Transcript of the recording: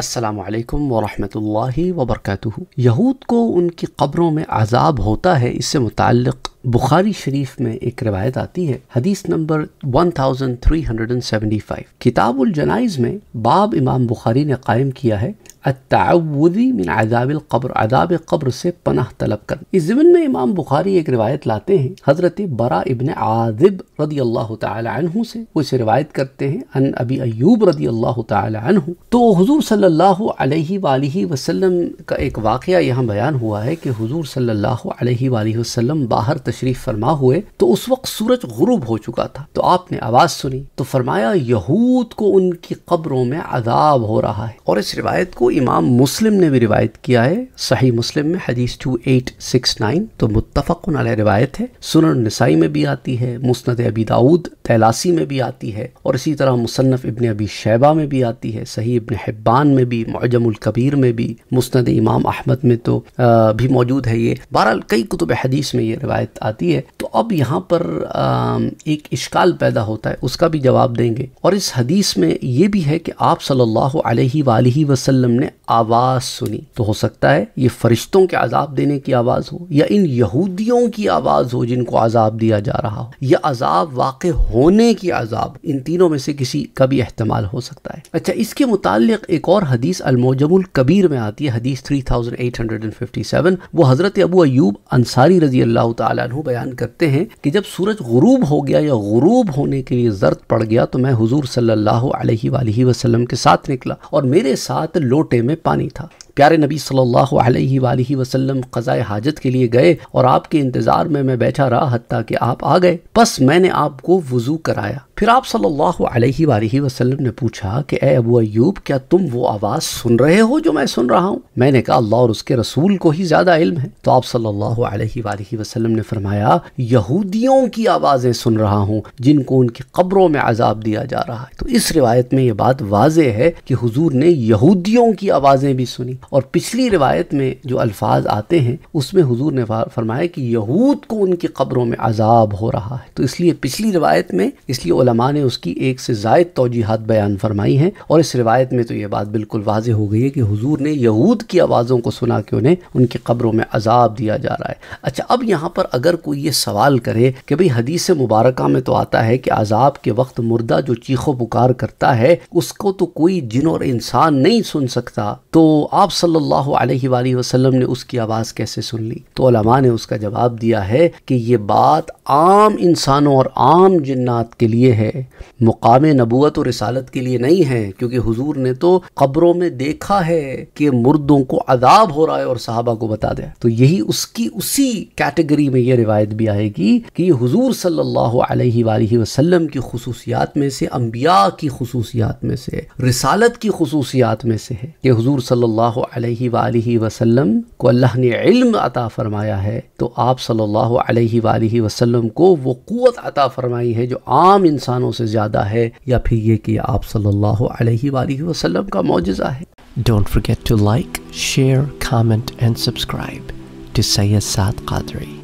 असलकम वरहमल वबरक यहूद को उनकी कब्रों में आज़ाब होता है इससे मुतक़ बुखारी शरीफ में एक रवायत आती है हदीस नंबर 1375 किताबुल जनाइज में बाब इमाम बुखारी ने कायम किया है अतावदी मिन आदाब कब्र आदाब कब्र से पनाह तलब कर इस जमीन में इमाम बुखारी एक रिवायत लाते हैं हज़रत बरा इबन आजिब रदी अल्लाह तहु से वो इसे रिवायत करते हैं अन अबी अयूब रदी अल्लाह तहु तो हजूर सल्ला वसलम का एक वाक़ यहाँ बयान हुआ है कि हजूर सल्ला वसलम बाहर तशरीफ़ फरमा हुए तो उस वक्त सूरज गुरूब हो चुका था तो आपने आवाज़ सुनी तो फरमाया यहूद को उनकी कब्रों में आदाब हो रहा है और इस रिवायत को इमाम मुस्लिम ने भी रिवायत किया है सही मुस्लिम में हदीस 2869 तो मुत्तफ़क़ रिवायत है सुन नसाई में भी आती है मुस्ंद अबी दाऊद तैलासी में भी आती है और इसी तरह मुसनफ़ इबन अबी शैबा में भी आती है सही इबन हब्बान में भी मौजमुल में भी मुस्ंद इमाम अहमद में तो आ, भी मौजूद है ये बहरहाल कई कुतुब हदीस में ये रिवायत आती है तो अब यहाँ पर आ, एक इश्काल पैदा होता है उसका भी जवाब देंगे और इस हदीस में ये भी है कि आप सल्ला अलैहि हमने आवाज़ सुनी तो हो सकता है ये फरिश्तों के आजाब देने की आवाज़ हो या इन यहूदियों की आवाज़ हो जिनको आजाब दिया जा रहा हो या अजाब वाक़ होने की आजाब इन तीनों में से किसी का भी अहतमाल हो सकता है अच्छा इसके मुतालिक एक और हदीस अलमोजमुल कबीर में आती है हदीस 3857 वो हज़रत अबू अयूब अंसारी रजी अल्लाह तु बयान करते हैं कि जब सूरज गुरूब हो गया या गुरूब होने के लिए जर्द पड़ गया तो मैं हजूर सल्लल्लाहु के साथ निकला और मेरे साथ लोट लोटे में पानी था प्यारे नबी सल्लल्लाहु अलैहि वालैहि वसल्लम क़ज़ाए हाजत के लिए गए और आपके इंतज़ार में मैं बैठा रहा हत्ता कि आप आ गए बस मैंने आपको वज़ू कराया फिर आप सल्लल्लाहु अलैहि वालैहि वसल्लम ने पूछा कि ए अबू अयूब क्या तुम वो आवाज़ सुन रहे हो जो मैं सुन रहा हूँ मैंने कहा अल्लाह और उसके रसूल को ही ज़्यादा इल्म है तो आप सल्लल्लाहु अलैहि वालैहि वसल्लम ने फरमाया यहूदियों की आवाज़ें सुन रहा हूँ जिनको उनकी कब्रों में अजाब दिया जा रहा है तो इस रिवायत में ये बात वाज है कि हुजूर ने यहूदियों की आवाज़ें भी सुनी और पिछली रिवायत में जो अल्फाज आते हैं उसमें हुजूर ने फरमाया कि यहूद को उनकी कब्रों में अजाब हो रहा है तो इसलिए पिछली रिवायत में इसलिए उलमा ने उसकी एक से जायद तोजीहत बयान फरमाई हैं और इस रिवायत में तो ये बात बिल्कुल वाज हो गई है कि हजूर ने यहूद की आवाज़ों को सुना कि उन्हें उनकी कब्रों में अजाब दिया जा रहा है अच्छा अब यहाँ पर अगर कोई ये सवाल करे कि भाई हदीस मुबारक में तो आता है कि अजाब के वक्त मुर्दा जो चीखो पुकार करता है उसको तो कोई जिन और इंसान नहीं सुन सकता तो आप आप सल्लल्लाहु अलैहि वसल्लम ने उसकी आवाज़ कैसे सुन ली तो ने उसका जवाब दिया है कि ये बात आम इंसानों और आम जन्नात के लिए है मुकाम नबूत और रसालत के लिए नहीं है क्योंकि हुजूर ने तो कब्रों में देखा है कि मुर्दों को अदाब हो रहा है और साहबा को बता दें तो यही उसकी उसी कैटेगरी में यह रिवायत भी आएगी कि ये हुजूर वसलम की खसूसियात में से अम्बिया की खसूसियात में से रिसालत की खसूसियात में से है कि हजूर सल्लाह अलैहि वसल्लम को अल्लाह ने इल्म अता फ़रमाया है तो आप सल्लल्लाहु अलैहि वालैहि वसल्लम को वो क़वत अता फ़रमाई है जो आम इंसानों से ज़्यादा है या फिर ये कि आप सल्लल्लाहु अलैहि वालैहि वसल्लम का मुजज़ा है don't forget to like share comment and subscribe to Syed Saad Qadri